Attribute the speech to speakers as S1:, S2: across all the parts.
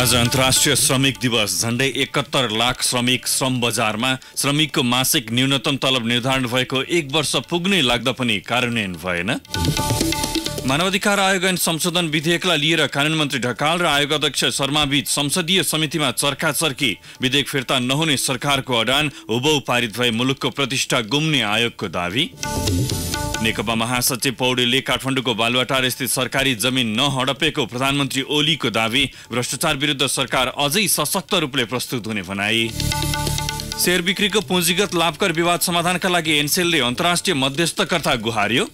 S1: आज
S2: अन्तर्राष्ट्रिय श्रमिक दिवस झण्डै एकहत्तर लाख श्रमिक श्रम बजारमा श्रमिकको मासिक न्यूनतम तलब निर्धारण भएको एक वर्ष पुग्नै लाग्दा पनि कार्यान्वयन भएन मानवाधिकार आयोग ऐन संशोधन विधेयकलाई लिएर कानुन मन्त्री ढकाल र आयोग अध्यक्ष शर्माबीच संसदीय समितिमा चर्काचर्की विधेयक फिर्ता नहुने सरकारको अडान हुबौ पारित भए मुलुकको प्रतिष्ठा गुम्ने आयोगको दावी नेकपा महासचिव पौडेलले काठमाडौँको बालुवाटार स्थित सरकारी जमिन नहडपेको प्रधानमन्त्री ओलीको दावी भ्रष्टाचार विरुद्ध सरकार अझै सशक्त रूपले प्रस्तुत हुने भनाई सेयर बिक्रीको पुँजीगत लाभकर विवाद समाधानका लागि एनसेलले अन्तर्राष्ट्रिय मध्यस्थकर्ता गुहार्यो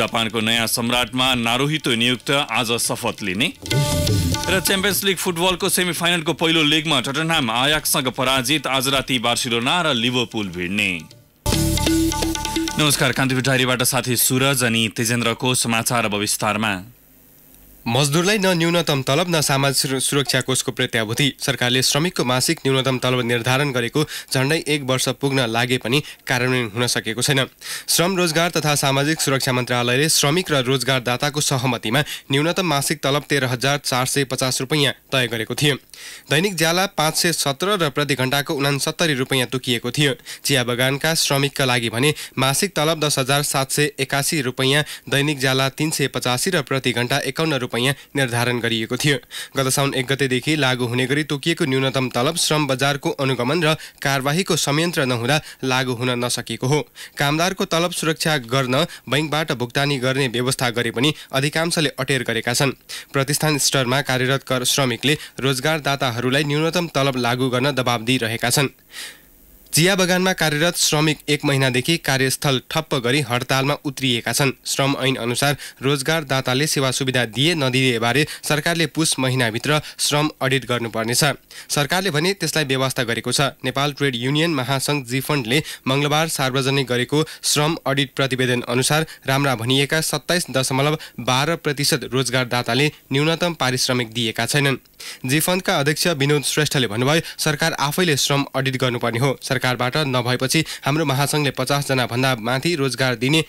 S2: जापानको नयाँ सम्राटमा नारोहितो नियुक्त आज शपथ लिने र च्याम्पियन्स लिग फुटबलको सेमिफाइनलको पहिलो लिगमा टटनहाम आयाकसँग पराजित आज राति बार्सिलोना र लिभरपुल भिड्ने नमस्कार कान्तिपुर डायरीबाट साथी सुरज अनि तेजेन्द्रको
S1: समाचार अब विस्तारमा मजदुरलाई न न्यूनतम तलब न सामाजिक सुरक्षा कोषको प्रत्याभूति सरकारले श्रमिकको मासिक न्यूनतम तलब निर्धारण गरेको झन्डै एक वर्ष पुग्न लागे पनि कार्यान्वयन हुन सकेको छैन श्रम रोजगार तथा सामाजिक सुरक्षा मन्त्रालयले श्रमिक र रोजगारदाताको सहमतिमा न्यूनतम मासिक तलब तेह्र हजार चार सय पचास रुपियाँ तय गरेको थियो दैनिक ज्याला पाँच सय सत्र र प्रति घण्टाको उनासत्तरी रुपियाँ तोकिएको थियो चिया बगानका श्रमिकका लागि भने मासिक तलब दस हजार सात सय एकासी रुपियाँ दैनिक ज्याला तिन सय पचासी र प्रति घण्टा एकाउन्न रुपियाँ निर्धारण गरिएको थियो गत साउन एक गतेदेखि लागू हुने गरी तोकिएको न्यूनतम तलब श्रम बजारको अनुगमन र कार्यवाहीको संयन्त्र नहुँदा लागू हुन नसकेको हो कामदारको तलब सुरक्षा गर्न बैङ्कबाट भुक्तानी गर्ने व्यवस्था गरे पनि अधिकांशले अटेर गरेका छन् प्रतिष्ठान स्तरमा कार्यरत कर श्रमिकले रोजगारदाताहरूलाई न्यूनतम तलब लागू गर्न दबाब दिइरहेका छन् चिया बगानमा कार्यरत श्रमिक एक महिनादेखि कार्यस्थल ठप्प गरी हडतालमा उत्रिएका छन् श्रम ऐन अनुसार रोजगारदाताले सेवा सुविधा दिए नदिएबारे सरकारले पुस महिनाभित्र श्रम अडिट गर्नुपर्नेछ सरकारले भने त्यसलाई व्यवस्था गरेको छ नेपाल ट्रेड युनियन महासङ्घ जीफन्डले मङ्गलबार सार्वजनिक गरेको श्रम अडिट प्रतिवेदन अनुसार राम्रा भनिएका सत्ताइस दशमलव बाह्र प्रतिशत रोजगारदाताले न्यूनतम पारिश्रमिक दिएका छैनन् फन्डका अध्यक्ष विनोद श्रेष्ठले भन्नुभयो सरकार आफैले श्रम अडिट गर्नुपर्ने हो सरकारबाट नभएपछि हाम्रो महासङ्घले पचासजना भन्दा माथि रोजगार दिने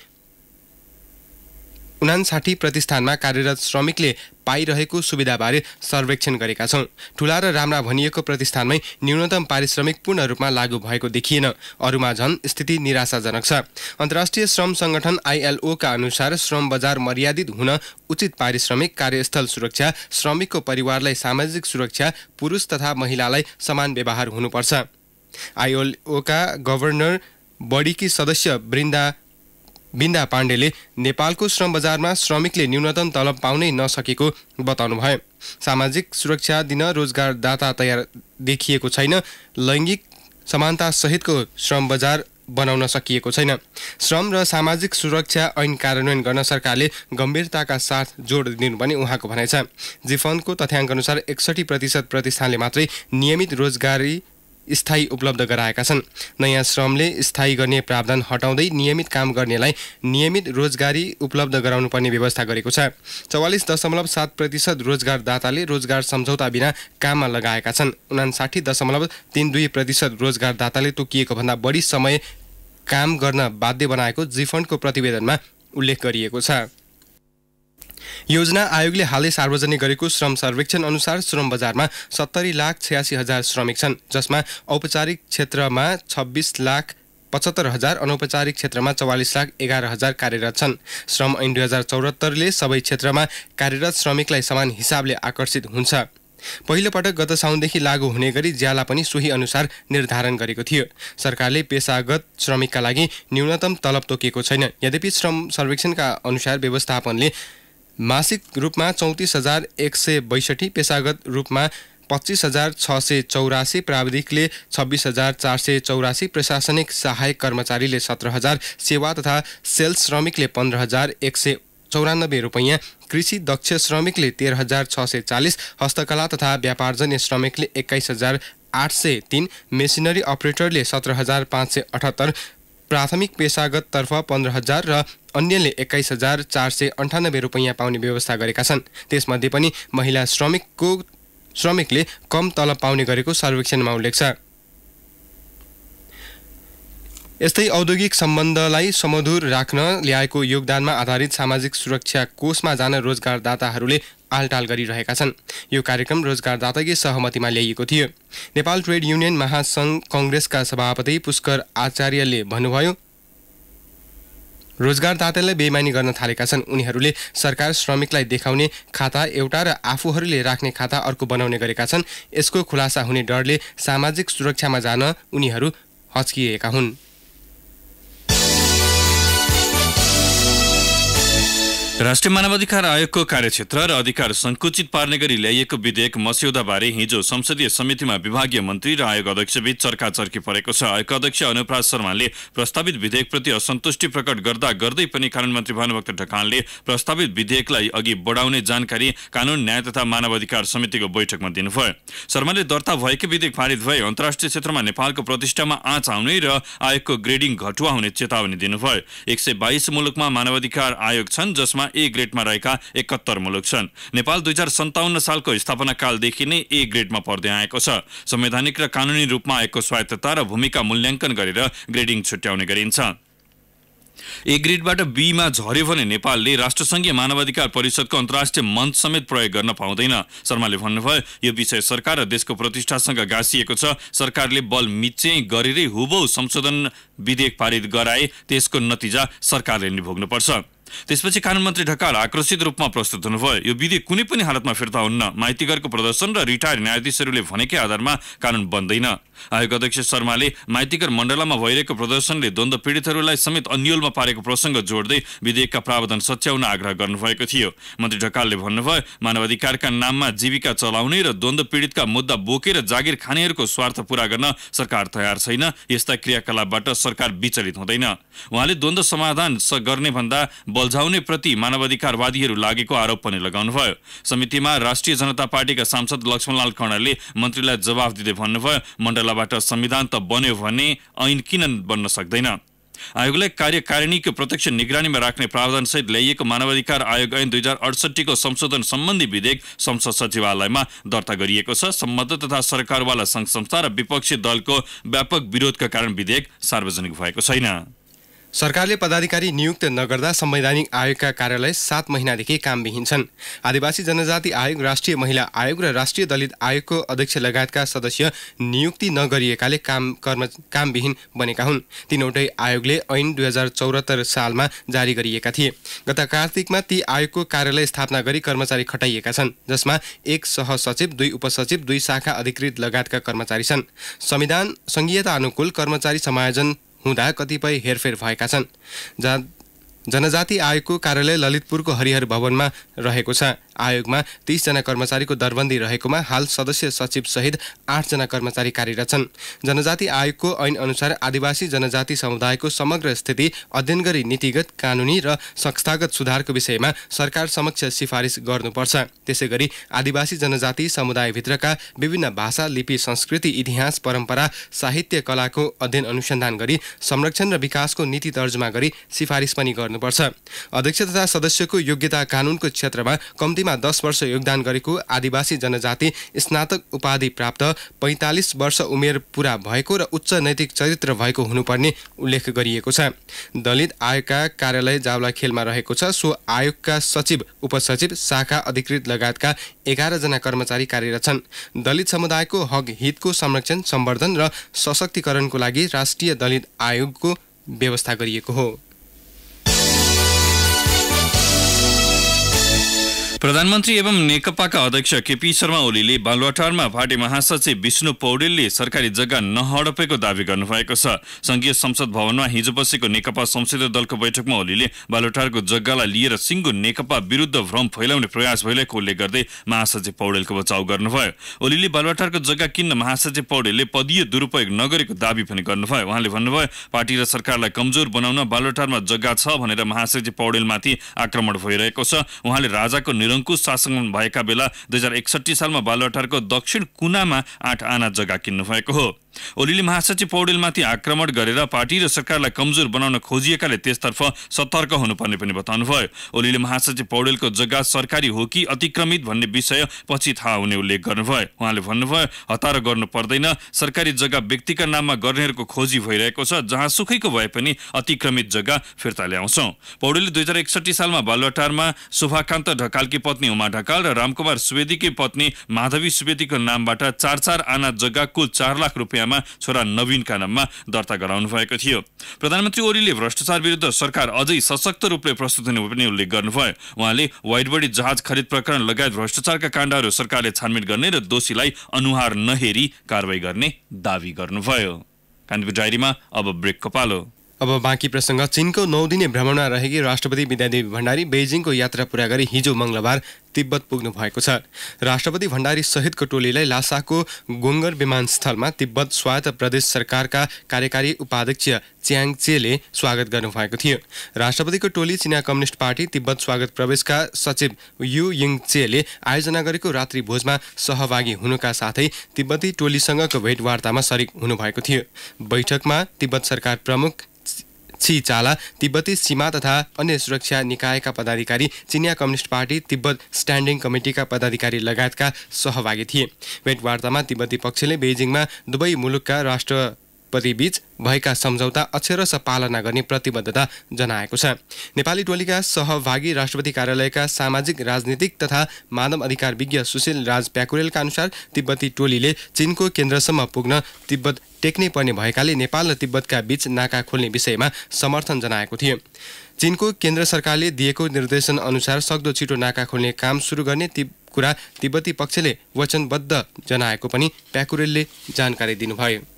S1: उनासाठी प्रतिष्ठानमा कार्यरत श्रमिकले पाइरहेको सुविधाबारे सर्वेक्षण गरेका छौँ ठुला र राम्रा भनिएको प्रतिष्ठानमै न्यूनतम पारिश्रमिक पूर्ण रूपमा लागू भएको देखिएन अरूमा झन् स्थिति निराशाजनक छ अन्तर्राष्ट्रिय श्रम सङ्गठन आइएलओका अनुसार श्रम बजार मर्यादित हुन उचित पारिश्रमिक कार्यस्थल सुरक्षा श्रमिकको परिवारलाई सामाजिक सुरक्षा पुरुष तथा महिलालाई समान व्यवहार हुनुपर्छ आइएलओका गभर्नर बडीकी सदस्य वृन्दा बिन्दा पाण्डेले नेपालको श्रम बजारमा श्रमिकले न्यूनतम तलब पाउनै नसकेको बताउनुभयो सामाजिक सुरक्षा दिन रोजगारदाता तयार देखिएको छैन लैङ्गिक सहितको श्रम बजार बनाउन सकिएको छैन श्रम र सामाजिक सुरक्षा ऐन कार्यान्वयन गर्न सरकारले गम्भीरताका साथ जोड दिनु पनि उहाँको भनाइ छ जिफनको अनुसार एकसठी प्रतिशत प्रतिष्ठानले मात्रै नियमित रोजगारी स्थायी उपलब्ध गराएका छन् नयाँ श्रमले स्थायी गर्ने प्रावधान हटाउँदै नियमित काम गर्नेलाई नियमित रोजगारी उपलब्ध गराउनुपर्ने व्यवस्था गरेको छ चौवालिस दशमलव सात प्रतिशत रोजगारदाताले रोजगार सम्झौता बिना काममा लगाएका छन् उनासाठी दशमलव तिन दुई प्रतिशत रोजगारदाताले तोकिएको भन्दा बढी समय काम गर्न बाध्य बनाएको जिफन्डको प्रतिवेदनमा उल्लेख गरिएको छ योजना आयोगले हालै सार्वजनिक गरेको श्रम सर्वेक्षण अनुसार श्रम बजारमा सत्तरी लाख छयासी हजार श्रमिक छन् जसमा औपचारिक क्षेत्रमा छब्बिस लाख पचहत्तर हजार अनौपचारिक क्षेत्रमा चौवालिस लाख एघार हजार कार्यरत छन् श्रम ऐन दुई हजार चौहत्तरले सबै क्षेत्रमा कार्यरत श्रमिकलाई समान हिसाबले आकर्षित हुन्छ पहिलोपटक गत साउनदेखि लागू हुने गरी ज्याला पनि सोही अनुसार निर्धारण गरेको थियो सरकारले पेसागत श्रमिकका लागि न्यूनतम तलब तोकिएको छैन यद्यपि श्रम सर्वेक्षणका अनुसार व्यवस्थापनले मासिक रूपमा चौतिस हजार एक सय बैसठी पेसागत रूपमा पच्चिस हजार छ सय चौरासी प्राविधिकले छब्बिस हजार चार सय चौरासी प्रशासनिक सहायक कर्मचारीले सत्र हजार सेवा तथा सेल्स श्रमिकले पन्ध्र हजार एक सय चौरानब्बे रुपैयाँ कृषि दक्ष श्रमिकले तेह्र हजार छ सय चालिस हस्तकला तथा व्यापारजन्य श्रमिकले एक्काइस हजार आठ सय तिन मेसिनरी अपरेटरले सत्र हजार पाँच सय अठहत्तर प्राथमिक पेसागततर्फ पन्ध्र हजार र अन्यले एक्काइस हजार चार सय अन्ठानब्बे रुपियाँ पाउने व्यवस्था गरेका छन् त्यसमध्ये पनि महिला श्रमिकको श्रमिकले कम तलब पाउने गरेको सर्वेक्षणमा उल्लेख छ यस्तै औद्योगिक सम्बन्धलाई समधुर राख्न ल्याएको योगदानमा आधारित सामाजिक सुरक्षा कोषमा जान रोजगारदाताहरूले आलटाल गरिरहेका छन् यो कार्यक्रम रोजगारदाताकै सहमतिमा ल्याइएको थियो नेपाल ट्रेड युनियन महासङ्घ कङ्ग्रेसका सभापति पुष्कर आचार्यले भन्नुभयो रोजगारदातालाई बेमानी गर्न थालेका छन् उनीहरूले सरकार श्रमिकलाई देखाउने खाता एउटा र आफूहरूले राख्ने खाता अर्को बनाउने गरेका छन् यसको खुलासा हुने डरले सामाजिक सुरक्षामा जान उनीहरू हच्किएका हुन्
S2: राष्ट्रिय मानवाधिकार आयोगको कार्यक्षेत्र र अधिकार संकुचित पार्ने गरी ल्याइएको विधेयक मस्यौदाबारे हिजो संसदीय समितिमा विभागीय मन्त्री र आयोग अध्यक्षबीच चर्की परेको छ आयोग अध्यक्ष अनुपराज शर्माले प्रस्तावित विधेयकप्रति असन्तुष्टि प्रकट गर्दा गर्दै पनि कानून मन्त्री भानुभक्त ढकालले प्रस्तावित विधेयकलाई अघि बढाउने जानकारी कानून न्याय तथा मानवाधिकार समितिको बैठकमा दिनुभयो शर्माले दर्ता भएकै विधेयक पारित भए अन्तर्राष्ट्रिय क्षेत्रमा नेपालको प्रतिष्ठामा आँच आउने र आयोगको ग्रेडिङ घटुवा हुने चेतावनी दिनुभयो एक सय बाइस मुलुकमा मानवाधिकार आयोग छन् जसमा सूचीमा ए ग्रेडमा रहेका एकहत्तर मुलुक छन् नेपाल दुई हजार सन्ताउन्न सालको स्थापना कालदेखि नै ए ग्रेडमा पर्दै आएको छ संवैधानिक र कानुनी रूपमा आएको स्वायत्तता र भूमिका मूल्याङ्कन गरेर ग्रेडिङ छुट्याउने गरिन्छ ए ग्रेडबाट बीमा झर्यो भने नेपालले राष्ट्रसङ्घीय मानवाधिकार परिषदको अन्तर्राष्ट्रिय मञ्च समेत प्रयोग गर्न पाउँदैन शर्माले भन्नुभयो यो विषय सरकार र देशको प्रतिष्ठासँग गाँसिएको छ सरकारले बल मिच्याइ गरेरै हुबौ संशोधन विधेयक पारित गराए त्यसको नतिजा सरकारले नि भोग्नुपर्छ त्यसपछि कानुन मन्त्री ढकाल आक्रोशित रूपमा प्रस्तुत हुनुभयो यो विधेयक कुनै पनि हालतमा फिर्ता हुन्न माइतीघरको प्रदर्शन र रिटायर न्यायाधीशहरूले भनेकै आधारमा कानुन बन्दैन आयोग अध्यक्ष शर्माले माइतीघर मण्डलामा भइरहेको प्रदर्शनले द्वन्द पीडितहरूलाई समेत अन्यलमा पारेको प्रसङ्ग जोड्दै विधेयकका प्रावधान सच्याउन आग्रह गर्नुभएको थियो मन्त्री ढकालले भन्नुभयो मानवाधिकारका नाममा जीविका चलाउने र द्वन्द पीडितका मुद्दा बोकेर जागिर खानेहरूको स्वार्थ पूरा गर्न सरकार तयार छैन यस्ता क्रियाकलापबाट सरकार विचलित हुँदैन उहाँले द्वन्द्व समाधान गर्ने भन्दा बल्झाउने प्रति मानवाधिकारवादीहरू लागेको आरोप पनि लगाउनुभयो समितिमा राष्ट्रिय जनता पार्टीका सांसद लक्ष्मणलाल कणले मन्त्रीलाई जवाफ दिँदै भन्नुभयो मण्डलाबाट संविधान त बन्यो भने ऐन किन बन्न सक्दैन आयोगलाई कार्यकारिणीको प्रत्यक्ष निगरानीमा राख्ने प्रावधानसहित ल्याइएको मानवाधिकार आयोग ऐन दुई हजार अडसट्ठीको संशोधन सम्बन्धी विधेयक संसद सचिवालयमा दर्ता गरिएको छ सम्बद्ध तथा सरकारवाला सङ्घ संस्था र विपक्षी दलको व्यापक विरोधका कारण विधेयक सार्वजनिक भएको छैन
S1: सरकारले पदाधिकारी नियुक्त नगर्दा संवैधानिक आयोगका कार्यालय सात महिनादेखि कामविहीन छन् आदिवासी जनजाति आयोग राष्ट्रिय महिला आयोग र राष्ट्रिय दलित आयोगको अध्यक्ष लगायतका सदस्य नियुक्ति नगरिएकाले काम कर्म कामविहीन बनेका हुन् तिनवटै आयोगले ऐन दुई हजार चौरात्तर सालमा जारी गरिएका थिए गत कार्तिकमा ती आयोगको कार्यालय स्थापना गरी कर्मचारी खटाइएका छन् जसमा एक सहसचिव दुई उपसचिव दुई शाखा अधिकृत लगायतका कर्मचारी छन् संविधान सङ्घीयता अनुकूल कर्मचारी समायोजन हुँदा कतिपय हेरफेर भएका छन् जहाँ जनजाति आयोगको कार्यालय ललितपुरको हरिहर भवनमा रहेको छ आयोगमा तीसजना कर्मचारीको दरबन्दी रहेकोमा हाल सदस्य सचिव सहित आठजना कर्मचारी कार्यरत छन् जनजाति आयोगको ऐन अनुसार आदिवासी जनजाति समुदायको समग्र स्थिति अध्ययन गरी नीतिगत कानुनी र संस्थागत सुधारको विषयमा सरकार समक्ष सिफारिस गर्नुपर्छ त्यसै गरी आदिवासी जनजाति समुदायभित्रका विभिन्न भाषा लिपि संस्कृति इतिहास परम्परा साहित्य कलाको अध्ययन अनुसन्धान गरी संरक्षण र विकासको नीति तर्जमा गरी सिफारिस पनि गर्नुपर्छ अध्यक्ष तथा सदस्यको योग्यता कानुनको क्षेत्रमा कम्ती मा दस वर्ष योगदान गरेको आदिवासी जनजाति स्नातक उपाधि प्राप्त पैँतालिस वर्ष उमेर पुरा भएको र उच्च नैतिक चरित्र भएको हुनुपर्ने उल्लेख गरिएको छ दलित आयोगका कार्यालय जावला खेलमा रहेको छ सो आयोगका सचिव उपसचिव शाखा अधिकृत लगायतका एघारजना कर्मचारी कार्यरत छन् दलित समुदायको हक हितको संरक्षण सम्वर्धन र सशक्तिकरणको लागि राष्ट्रिय दलित आयोगको व्यवस्था गरिएको हो
S2: प्रधानमन्त्री एवं नेकपाका अध्यक्ष केपी शर्मा ओलीले बालुवाटारमा पार्टी महासचिव विष्णु पौडेलले सरकारी जग्गा नहडपेको दावी गर्नुभएको छ संघीय संसद भवनमा हिजो बसेको नेकपा संसदीय दलको बैठकमा ओलीले बालुवाटारको जग्गालाई लिएर सिङ्गो नेकपा विरुद्ध भ्रम फैलाउने प्रयास भइरहेको उल्लेख गर्दै महासचिव पौडेलको बचाउ गर्नुभयो ओलीले बालुवाटारको जग्गा किन्न महासचिव पौडेलले पदीय दुरुपयोग नगरेको दावी पनि गर्नुभयो उहाँले भन्नुभयो पार्टी र सरकारलाई कमजोर बनाउन बालुवाटारमा जग्गा छ भनेर महासचिव पौडेलमाथि आक्रमण भइरहेको छ उहाँले राजाको लङ्कु शासन भएका बेला दुई हजार एकसट्ठी सालमा बालुवाटारको दक्षिण कुनामा आठ आना जग्गा किन्नु भएको हो ओलीले महासचिव पौडेलमाथि आक्रमण गरेर पार्टी र सरकारलाई कमजोर बनाउन खोजिएकाले त्यसतर्फ सतर्क हुनुपर्ने पनि बताउनुभयो ओलीले महासचिव पौडेलको जग्गा सरकारी हो कि अतिक्रमित भन्ने विषय पछि थाहा हुने उल्लेख गर्नुभयो उहाँले भन्नुभयो हतार गर्नु पर्दैन सरकारी जग्गा व्यक्तिका नाममा गर्नेहरूको खोजी भइरहेको छ जहाँ सुखैको भए पनि अतिक्रमित जग्गा फिर्ता ल्याउँछौ पौडेलले दुई हजार एकसठी सालमा बालुवाटारमा शोभाकान्त ढकालकी पत्नी उमा ढकाल र रामकुमार सुवेदीकी पत्नी माधवी सुवेदीको नामबाट चार चार आना जग्गा कुल चार लाख रुपियाँ रुपियाँमा छोरा नवीनका नाममा दर्ता गराउनु भएको थियो प्रधानमन्त्री ओलीले भ्रष्टाचार विरुद्ध सरकार अझै सशक्त रूपले प्रस्तुत हुने पनि उल्लेख गर्नुभयो उहाँले व्हाइट बडी जहाज खरिद प्रकरण लगायत भ्रष्टाचारका काण्डहरू सरकारले छानबिन गर्ने र दोषीलाई अनुहार नहेरी कारवाही गर्ने दावी गर्नुभयो कान्तिपुर डायरीमा अब ब्रेकको
S1: पालो अब बाँकी प्रसङ्ग चीनको नौ दिने भ्रमणमा रहेकी राष्ट्रपति विद्यादेवी भण्डारी बेजिङको यात्रा पुरा गरी हिजो मङ्गलबार तिब्बत पुग्नु भएको छ राष्ट्रपति भण्डारी सहितको टोलीलाई लासाको गोङ्गर विमानस्थलमा तिब्बत स्वायत्त प्रदेश सरकारका कार्यकारी उपाध्यक्ष च्याङ चेले स्वागत गर्नुभएको थियो राष्ट्रपतिको टोली चिना कम्युनिस्ट पार्टी तिब्बत स्वागत प्रवेशका सचिव यु यिङ चेले आयोजना गरेको रात्रिभोजमा सहभागी हुनुका साथै तिब्बती टोलीसँगको भेटवार्तामा सरिक हुनुभएको थियो बैठकमा तिब्बत सरकार प्रमुख छि चाला तिब्बती सीमा तथा अन्य सुरक्षा निकायका पदाधिकारी चिनिया कम्युनिस्ट पार्टी तिब्बत स्ट्यान्डिङ कमिटीका पदाधिकारी लगायतका सहभागी थिए भेटवार्तामा तिब्बती पक्षले बेजिङमा दुवै मुलुकका राष्ट्र पतिबीच भएका सम्झौता अक्षरश पालना गर्ने प्रतिबद्धता जनाएको छ नेपाली टोलीका सहभागी राष्ट्रपति कार्यालयका सामाजिक राजनीतिक तथा मानव अधिकार विज्ञ सुशील राज प्याकुरेलका अनुसार तिब्बती टोलीले चिनको केन्द्रसम्म पुग्न तिब्बत टेक्नै पर्ने भएकाले नेपाल र तिब्बतका बीच नाका खोल्ने विषयमा समर्थन जनाएको थियो चिनको केन्द्र सरकारले दिएको निर्देशन अनुसार सक्दो छिटो नाका खोल्ने काम सुरु गर्ने ती कुरा तिब्बती पक्षले वचनबद्ध जनाएको पनि प्याकुरेलले जानकारी दिनुभयो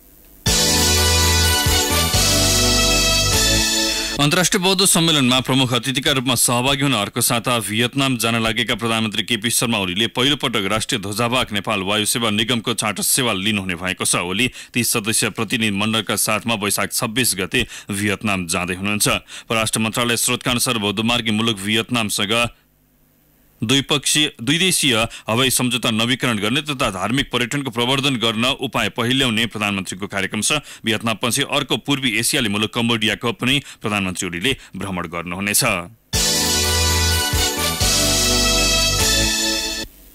S2: अन्तर्राष्ट्रिय बौद्ध सम्मेलनमा प्रमुख अतिथिका रूपमा सहभागी हुन अर्को साता भियतनाम जान लागेका प्रधानमन्त्री केपी शर्मा ओलीले पहिलोपटक राष्ट्रिय ध्वजावाहक नेपाल वायुसेवा निगमको चार्टर सेवा लिनुहुने भएको छ ओली तीस सदस्यीय प्रतिनिधिमण्डलका साथमा वैशाख छब्बिस गते भियतनाम जाँदै हुनुहुन्छ परराष्ट्र मन्त्रालय स्रोतका अनुसार बौद्धमार्गी मुलुक भियतनामसँग द्विपक्षीय द्विदेशीय हवाई सम्झौता नवीकरण गर्ने तथा धार्मिक पर्यटनको प्रवर्धन गर्न उपाय पहिल्याउने प्रधानमन्त्रीको कार्यक्रम छ भियतनामपछि अर्को पूर्वी एसियाली मुलुक कम्बोडियाको पनि प्रधानमन्त्री ओलीले भ्रमण गर्नुहुनेछ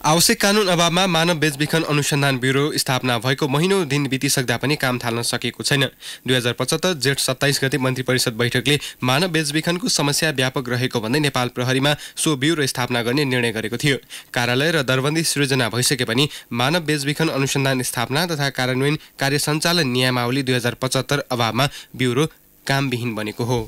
S1: आवश्यक कानुन अभावमा मानव बेचबिखन अनुसन्धान ब्युरो स्थापना भएको महिनौ दिन बितिसक्दा पनि काम थाल्न सकेको छैन दुई हजार पचहत्तर जेठ सत्ताइस गते मन्त्री परिषद बैठकले मानव बेचबिखनको समस्या व्यापक रहेको भन्दै नेपाल प्रहरीमा सो ब्युरो स्थापना गर्ने निर्णय गरेको थियो कार्यालय र दरबन्दी सृजना भइसके पनि मानव बेचबिखन अनुसन्धान स्थापना तथा कार्यान्वयन कार्य सञ्चालन नियमावली दुई हजार पचहत्तर अभावमा ब्युरो कामविहीन बनेको हो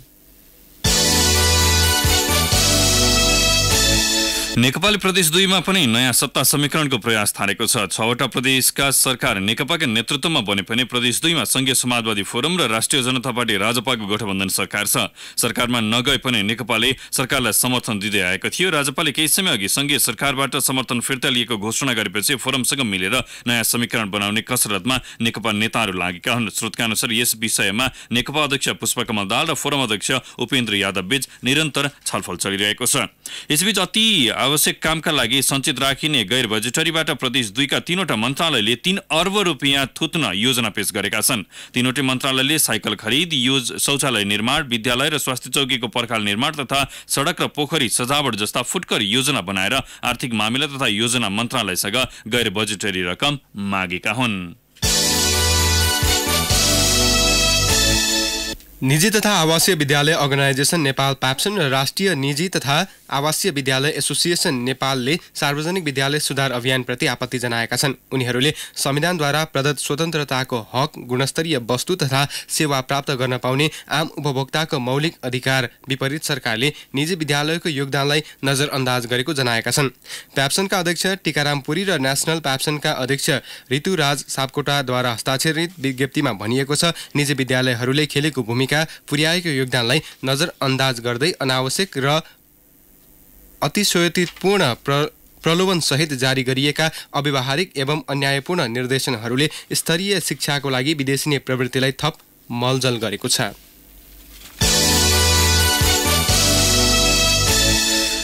S2: नेकपाले प्रदेश दुईमा पनि नयाँ सत्ता समीकरणको प्रयास थालेको छ छवटा प्रदेशका सरकार नेकपाका नेतृत्वमा बने पनि प्रदेश दुईमा संघीय समाजवादी फोरम र राष्ट्रिय जनता पार्टी राजपाको गठबन्धन सरकार छ सरकारमा नगए पनि नेकपाले सरकारलाई समर्थन दिँदै आएको थियो राजपाले केही समय अघि संघीय सरकारबाट समर्थन फिर्ता लिएको घोषणा गरेपछि फोरमसँग मिलेर नयाँ समीकरण बनाउने कसरतमा नेकपा नेताहरू लागेका हुन् स्रोतका अनुसार यस विषयमा नेकपा अध्यक्ष पुष्पकमल दाल र फोरम अध्यक्ष उपेन्द्र यादव बीच निरन्तर छलफल चलिरहेको छ यसबीच अति आवश्यक कामका लागि सञ्चित राखिने गैर बजेटरीबाट प्रदेश दुईका तीनवटा मन्त्रालयले तीन अर्ब रुपियाँ थुत्न योजना पेश गरेका छन् तीनवटै मन्त्रालयले साइकल खरिद योज शौचालय निर्माण विद्यालय र स्वास्थ्य चौकीको पर्खाल निर्माण तथा सडक र पोखरी सजावट जस्ता फुटकर योजना बनाएर आर्थिक मामिला तथा योजना मन्त्रालयसँग गैर बजेटरी रकम
S1: मागेका हुन् निजी तथा आवासीय विद्यालय अर्गनाइजेसन नेपाल प्याप्सन र राष्ट्रिय निजी तथा आवासीय विद्यालय एसोसिएसन नेपालले सार्वजनिक विद्यालय सुधार अभियानप्रति आपत्ति जनाएका छन् उनीहरूले संविधानद्वारा प्रदत्त स्वतन्त्रताको हक गुणस्तरीय वस्तु तथा सेवा प्राप्त गर्न पाउने आम उपभोक्ताको मौलिक अधिकार विपरीत सरकारले निजी विद्यालयको योगदानलाई नजरअन्दाज गरेको जनाएका छन् प्याप्सनका अध्यक्ष टिकाराम पुरी र नेसनल प्याप्सनका अध्यक्ष ऋतुराज सापकोटाद्वारा हस्ताक्षरित विज्ञप्तिमा भनिएको छ निजी विद्यालयहरूले खेलेको भूमिका संस्थाका पुर्याएको योगदानलाई नजरअन्दाज गर्दै अनावश्यक र अतिशयतिपूर्ण प्र प्रलोभनसहित जारी गरिएका अव्यवहारिक एवं अन्यायपूर्ण निर्देशनहरूले स्तरीय शिक्षाको लागि विदेशी प्रवृत्तिलाई थप मलजल गरेको छ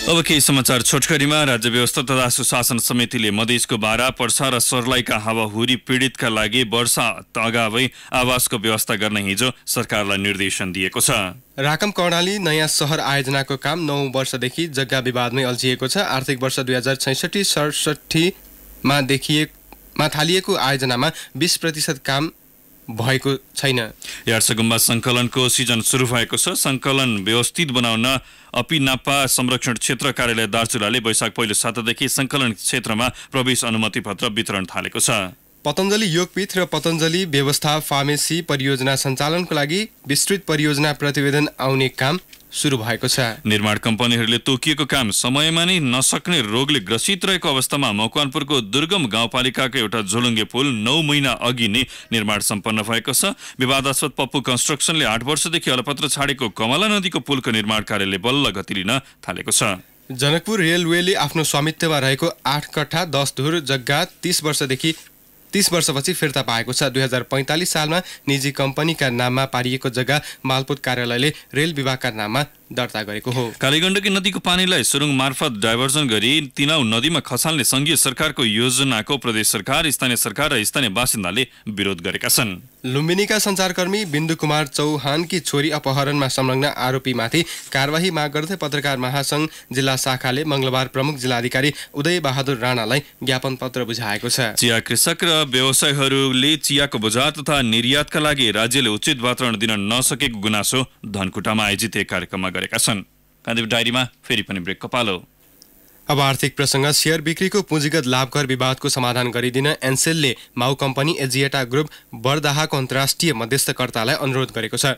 S1: अब केही
S2: समाचार छोटकरीमा राज्य व्यवस्था तथा सुशासन समितिले मधेसको बारा पर्सा र सर्लाइका हावाहुरी पीडितका लागि वर्षा अगावै आवासको व्यवस्था गर्न हिजो सरकारलाई निर्देशन दिएको छ
S1: राकम कर्णाली नयाँ सहर आयोजनाको काम नौ वर्षदेखि जग्गा विवादमै अल्झिएको छ आर्थिक वर्ष दुई हजार छैसठी सडसठीमा देखिए मा थालिएको आयोजनामा बिस प्रतिशत काम भएको छैन यार्सगुम्बा गुम्बा
S2: सङ्कलनको सिजन सुरु भएको छ सङ्कलन व्यवस्थित बनाउन अपिनापा संरक्षण क्षेत्र कार्यालय दार्चुलाले वैशाख पहिलो सातादेखि सङ्कलन क्षेत्रमा प्रवेश अनुमति पत्र वितरण थालेको छ
S1: पतञ्जली योगपीठ र पतञ्जली व्यवस्था फार्मेसी परियोजना सञ्चालनको लागि विस्तृत परियोजना प्रतिवेदन आउने काम सुरु भएको छ
S2: निर्माण कम्पनीहरूले तोकिएको काम समयमा नै नसक्ने रोगले ग्रसित रहेको अवस्थामा मकवानपुरको दुर्गम गाउँपालिकाको एउटा झोलुङ्गे पुल नौ महिना अघि नै निर्माण सम्पन्न भएको छ विवादास्पद पप्पु कन्स्ट्रक्सनले आठ वर्षदेखि अलपत्र छाडेको कमला नदीको पुलको निर्माण कार्यले बल्ल गति लिन थालेको छ
S1: जनकपुर रेलवेले आफ्नो स्वामित्वमा रहेको आठ कट्ठा दस धुर जग्गा तिस वर्षदेखि तीस वर्षपछि फिर्ता पाएको छ दुई हजार पैँतालिस सालमा निजी कम्पनीका नाममा पारिएको जग्गा मालपुत कार्यालयले रेल विभागका नाममा दर्ता गरेको हो
S2: कालीगण्डकी नदीको पानीलाई सुरुङ मार्फत डाइभर्सन गरी तिनाउ नदीमा खसाल्ने संघीय सरकारको योजनाको प्रदेश सरकार स्थानीय सरकार र स्थानीय बासिन्दाले विरोध गरेका छन्
S1: लुम्बिनीका सञ्चारकर्मी बिन्दु कुमार चौहानकी छोरी अपहरणमा संलग्न आरोपीमाथि कारवाही माग गर्दै पत्रकार महासङ्घ जिल्ला शाखाले मङ्गलबार प्रमुख जिल्लाधिकारी उदय बहादुर राणालाई ज्ञापन पत्र बुझाएको छ चिया कृषक
S2: र व्यवसायहरूले चियाको बजार तथा निर्यातका लागि राज्यले उचित वातावरण दिन नसकेको गुनासो धनकुटामा आयोजित एक कार्यक्रममा गरेका छन् डायरीमा फेरि पनि ब्रेक कपालो
S1: अब आर्थिक प्रसङ्ग सेयर बिक्रीको पुँजीगत लाभकर विवादको समाधान गरिदिन एनसेलले माउ कम्पनी एजिएटा ग्रुप बरदाहाको अन्तर्राष्ट्रिय मध्यस्थकर्तालाई अनुरोध गरेको छ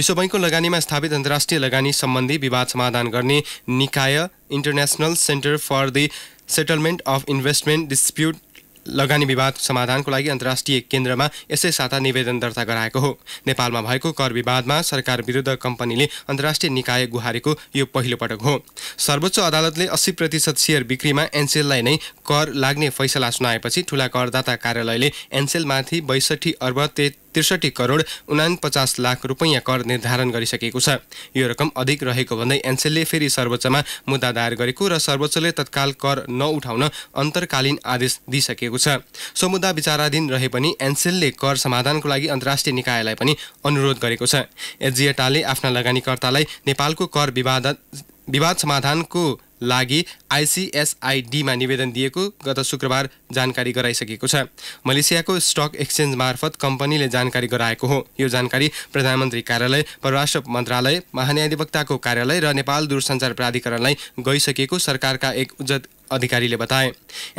S1: विश्व बैङ्कको लगानीमा स्थापित अन्तर्राष्ट्रिय लगानी सम्बन्धी विवाद समाधान गर्ने निकाय international centre for the settlement of investment dispute लगानी विवाद समाधानको लागि अन्तर्राष्ट्रिय केन्द्रमा यसै साता निवेदन दर्ता गराएको हो नेपालमा भएको कर विवादमा सरकार विरुद्ध कम्पनीले अन्तर्राष्ट्रिय निकाय गुहारेको यो पहिलो पटक हो सर्वोच्च अदालतले अस्सी प्रतिशत सेयर बिक्रीमा एनसेललाई नै कर लाग्ने फैसला सुनाएपछि ठुला करदाता कार्यालयले एनसेलमाथि बैसठी अर्ब त्रिसठी करोड पचास लाख रुपियाँ कर निर्धारण गरिसकेको छ यो रकम अधिक रहेको भन्दै एनसेलले फेरि सर्वोच्चमा मुद्दा दायर गरेको र सर्वोच्चले तत्काल कर नउठाउन अन्तरकालीन आदेश दिइसकेको छ सो मुद्दा विचाराधीन रहे पनि एनसेलले कर समाधानको लागि अन्तर्राष्ट्रिय निकायलाई पनि अनुरोध गरेको छ एजिएटाले आफ्ना लगानीकर्तालाई नेपालको कर विवाद विवाद समाधानको लागि आइसिएसआइडीमा निवेदन दिएको गत शुक्रबार जानकारी गराइसकेको छ मलेसियाको स्टक एक्सचेन्ज मार्फत कम्पनीले जानकारी गराएको हो यो जानकारी प्रधानमन्त्री कार्यालय परराष्ट्र मन्त्रालय महान्याधिवक्ताको कार्यालय र नेपाल दूरसञ्चार प्राधिकरणलाई गइसकेको सरकारका एक उज्जत अधिकारीले बताए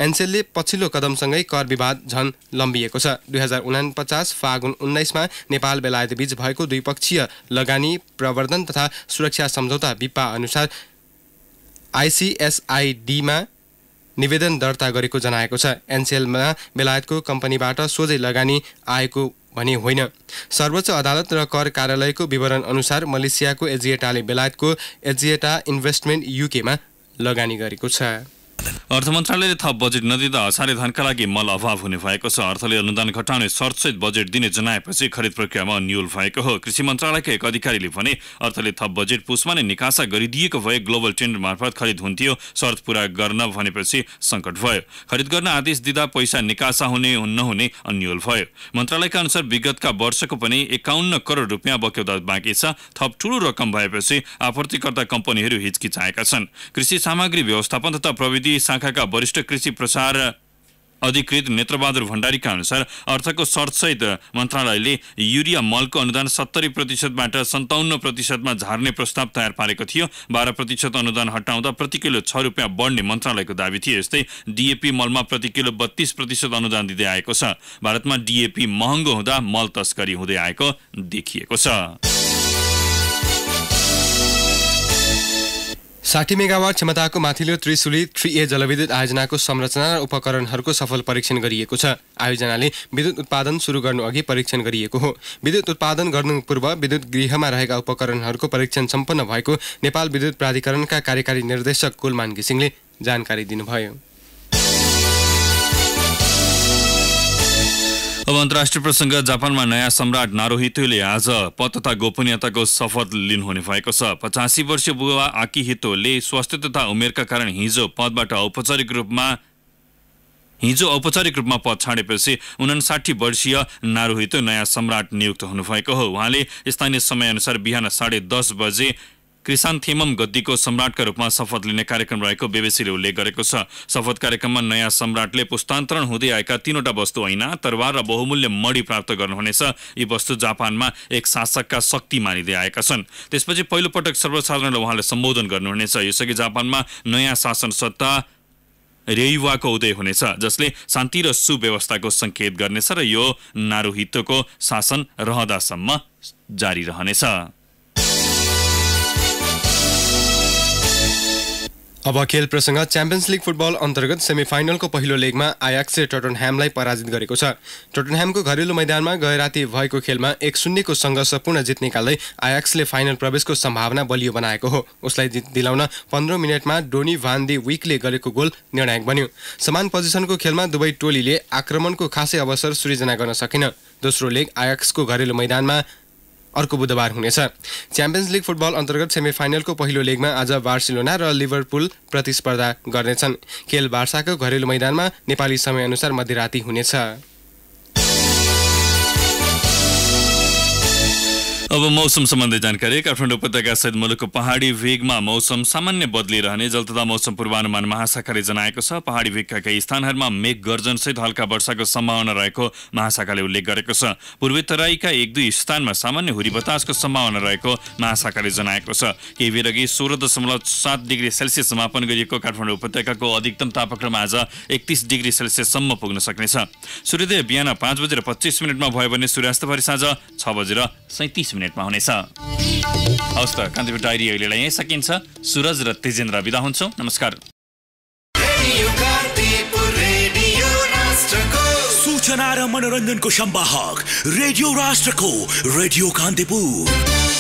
S1: एनसेलले पछिल्लो कदमसँगै कर विवाद झन लम्बिएको छ दुई हजार उनापचास फागुन उन्नाइसमा नेपाल बेलायतबीच भएको द्विपक्षीय लगानी प्रवर्धन तथा सुरक्षा सम्झौता बिपा अनुसार आइसिएसआइडीमा निवेदन दर्ता गरेको जनाएको छ एनसिएलमा बेलायतको कम्पनीबाट सोझै लगानी आएको भने होइन सर्वोच्च अदालत र कर कार्यालयको विवरण अनुसार मलेसियाको एजिएटाले बेलायतको एजिएटा इन्भेस्टमेन्ट युकेमा लगानी गरेको छ
S2: अर्थ मन्त्रालयले थप बजेट नदिँदा हजारे धानका लागि मल अभाव हुने भएको छ अर्थले अनुदान घटाउने सर्तसहित बजेट दिने जनाएपछि खरिद प्रक्रियामा अन्यल भएको हो कृषि मन्त्रालयका एक अधिकारीले भने अर्थले थप बजेट पुसमा नै निकासा गरिदिएको भए ग्लोबल टेन्डर मार्फत खरिद हुन्थ्यो शर्त पुरा गर्न भनेपछि सङ्कट भयो खरिद गर्न आदेश दिँदा पैसा निकासा हुने नहुने अन्यल भयो मन्त्रालयका अनुसार विगतका वर्षको पनि एकाउन्न करोड रुपियाँ बक्यौदा बाँकी छ थप ठुलो रकम भएपछि आपूर्तिकर्ता कम्पनीहरू हिचकिचाएका छन् कृषि सामग्री व्यवस्थापन तथा प्रविधि प्रविधि शाखाका वरिष्ठ कृषि प्रसार अधिकृत नेत्रबहादुर भण्डारीका अनुसार अर्थको सर्तसहित मन्त्रालयले युरिया मलको अनुदान सत्तरी प्रतिशतबाट सन्ताउन्न प्रतिशतमा झार्ने प्रस्ताव तयार पारेको थियो बाह्र प्रतिशत अनुदान हटाउँदा प्रति किलो छ रुपियाँ बढ्ने मन्त्रालयको दावी थियो यस्तै डिएपी मलमा प्रति किलो बत्तीस प्रतिशत अनुदान दिँदै आएको छ भारतमा डिएपी महँगो हुँदा मल तस्करी हुँदै आएको देखिएको छ
S1: साठी मेगावाट क्षमताको माथिल्लो त्रिशुली थ्री ए जलविद्युत आयोजनाको संरचना र उपकरणहरूको सफल परीक्षण गरिएको छ आयोजनाले विद्युत उत्पादन सुरु गर्नु अघि परीक्षण गरिएको हो विद्युत उत्पादन गर्नु पूर्व विद्युत गृहमा रहेका उपकरणहरूको परीक्षण सम्पन्न भएको नेपाल विद्युत प्राधिकरणका कार्यकारी निर्देशक कुलमान घिसिङले जानकारी दिनुभयो
S2: अब अन्तर्राष्ट्रिय प्रसङ्ग जापानमा नयाँ सम्राट नारोहितोले आज पद तथा गोपनीयताको शपथ लिनुहुने भएको छ पचासी वर्षीय बुवा आकिहितोले स्वास्थ्य तथा उमेरका कारण हिजो पदबाट औपचारिक रूपमा हिजो औपचारिक रूपमा पद छाडेपछि उनासाठी वर्षीय नारोहितो नयाँ सम्राट नियुक्त हुनुभएको हो उहाँले स्थानीय समयअनुसार बिहान साढे दस बजे क्रिसान्थेमम गद्दीको सम्राटका रूपमा शपथ लिने कार्यक्रम रहेको बेबेसीले उल्लेख गरेको छ शपथ कार्यक्रममा नयाँ सम्राटले पुस्तान्तरण हुँदै आएका तीनवटा वस्तु ऐना तरवार र बहुमूल्य मणि प्राप्त गर्नुहुनेछ यी वस्तु जापानमा एक शासकका शक्ति मानिँदै आएका छन् त्यसपछि पहिलोपटक सर्वसाधारणले उहाँले सम्बोधन गर्नुहुनेछ यसअघि जापानमा नयाँ शासन सत्ता रेयुवाको उदय हुनेछ जसले शान्ति र सुव्यवस्थाको सङ्केत गर्नेछ र यो नारुहितोको शासन रहदासम्म जारी रहनेछ
S1: अब खेल प्रसङ्ग च्याम्पियन्स लिग फुटबल अन्तर्गत सेमिफाइनलको पहिलो लेगमा आयाक्से टोटनह्यामलाई पराजित गरेको छ टोटनह्यामको घरेलु मैदानमा गए राति भएको खेलमा एक शून्यको सङ्घर्षपूर्ण जित निकाल्दै आयाक्सले फाइनल प्रवेशको सम्भावना बलियो बनाएको हो उसलाई जित दिलाउन पन्ध्र मिनटमा डोनी भान दि विकले गरेको गोल निर्णायक बन्यो समान पोजिसनको खेलमा दुवै टोलीले आक्रमणको खासै अवसर सृजना गर्न सकेन दोस्रो लेग आयाक्सको घरेलु मैदानमा अर्को बुधबार हुनेछ च्याम्पियन्स लिग फुटबल अन्तर्गत सेमिफाइनलको पहिलो लिगमा आज बार्सिलोना र लिभरपुल प्रतिस्पर्धा गर्नेछन् खेल बार्साको घरेलु मैदानमा नेपाली समयअनुसार मध्यराती हुनेछ अब मौसम सम्बन्धी
S2: जानकारी काठमाडौँ उपत्यका सहित मुलुकको पहाडी भेगमा मौसम सामान्य बदलिरहने जल तथा मौसम पूर्वानुमान महाशाखाले जनाएको छ पहाडी भेगका केही स्थानहरूमा मेघ गर्जनसहित हल्का वर्षाको सम्भावना रहेको महाशाखाले उल्लेख गरेको छ पूर्वी तराईका एक दुई स्थानमा सामान्य हुरी बतासको सम्भावना रहेको महाशाखाले जनाएको छ केही बेरअघि सोह्र दशमलव सात डिग्री सेल्सियस समापन गरिएको काठमाडौँ उपत्यकाको अधिकतम तापक्रम आज एकतिस डिग्री सेल्सियससम्म पुग्न सक्नेछ सूर्योदय बिहान पाँच बजेर पच्चिस मिनटमा भयो भने सूर्यास्तभरि साँझ छ बजेर सैतिस मिनट मिनटमा हुनेछ हवस् त कान्तिपुर डायरी अहिलेलाई यहीँ सकिन्छ सुरज र तेजेन्द्र विदा हुन्छौँ नमस्कार सूचना र मनोरञ्जनको सम्वाहक रेडियो राष्ट्रको रेडियो कान्तिपुर